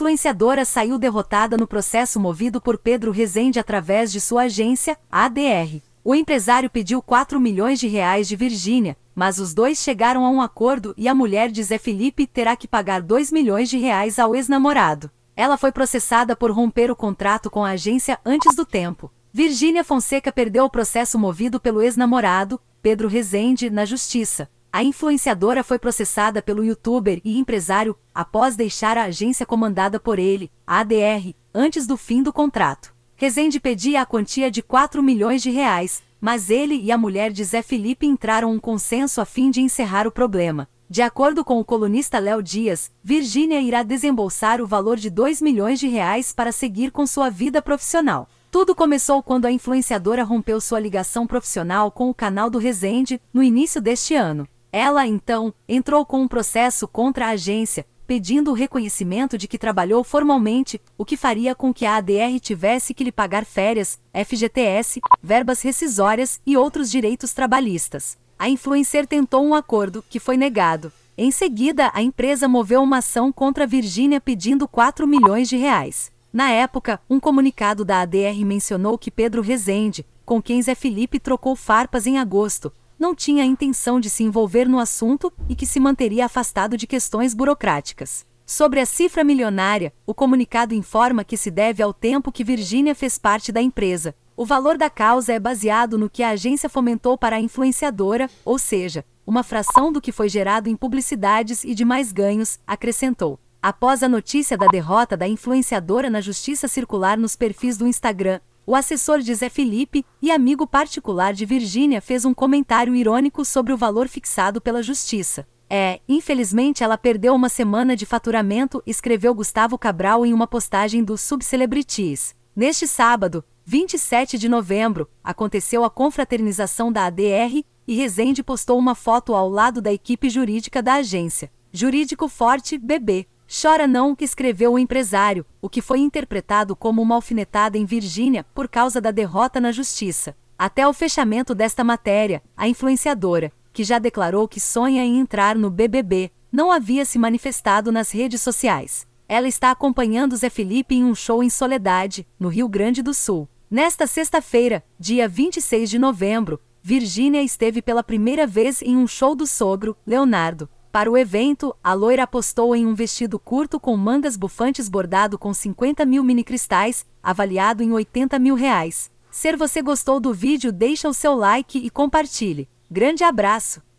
influenciadora saiu derrotada no processo movido por Pedro Rezende através de sua agência, ADR. O empresário pediu 4 milhões de reais de Virgínia, mas os dois chegaram a um acordo e a mulher de Zé Felipe terá que pagar 2 milhões de reais ao ex-namorado. Ela foi processada por romper o contrato com a agência antes do tempo. Virgínia Fonseca perdeu o processo movido pelo ex-namorado, Pedro Rezende, na justiça. A influenciadora foi processada pelo youtuber e empresário após deixar a agência comandada por ele, a ADR, antes do fim do contrato. Rezende pedia a quantia de 4 milhões de reais, mas ele e a mulher de Zé Felipe entraram um consenso a fim de encerrar o problema. De acordo com o colunista Léo Dias, Virgínia irá desembolsar o valor de 2 milhões de reais para seguir com sua vida profissional. Tudo começou quando a influenciadora rompeu sua ligação profissional com o canal do Resende, no início deste ano. Ela então entrou com um processo contra a agência, pedindo o reconhecimento de que trabalhou formalmente, o que faria com que a ADR tivesse que lhe pagar férias, FGTS, verbas rescisórias e outros direitos trabalhistas. A influencer tentou um acordo, que foi negado. Em seguida, a empresa moveu uma ação contra a Virgínia pedindo 4 milhões de reais. Na época, um comunicado da ADR mencionou que Pedro Rezende, com quem Zé Felipe trocou farpas em agosto, não tinha intenção de se envolver no assunto e que se manteria afastado de questões burocráticas. Sobre a cifra milionária, o comunicado informa que se deve ao tempo que Virginia fez parte da empresa. O valor da causa é baseado no que a agência fomentou para a influenciadora, ou seja, uma fração do que foi gerado em publicidades e demais ganhos, acrescentou. Após a notícia da derrota da influenciadora na justiça circular nos perfis do Instagram, o assessor de Zé Felipe e amigo particular de Virgínia fez um comentário irônico sobre o valor fixado pela justiça. É, infelizmente ela perdeu uma semana de faturamento, escreveu Gustavo Cabral em uma postagem do Subcelebrities. Neste sábado, 27 de novembro, aconteceu a confraternização da ADR e Rezende postou uma foto ao lado da equipe jurídica da agência. Jurídico Forte, bebê. Chora não, escreveu o empresário, o que foi interpretado como uma alfinetada em Virgínia por causa da derrota na justiça. Até o fechamento desta matéria, a influenciadora, que já declarou que sonha em entrar no BBB, não havia se manifestado nas redes sociais. Ela está acompanhando Zé Felipe em um show em Soledade, no Rio Grande do Sul. Nesta sexta-feira, dia 26 de novembro, Virgínia esteve pela primeira vez em um show do sogro, Leonardo, para o evento, a loira apostou em um vestido curto com mangas bufantes bordado com 50 mil minicristais, avaliado em 80 mil reais. Se você gostou do vídeo deixa o seu like e compartilhe. Grande abraço!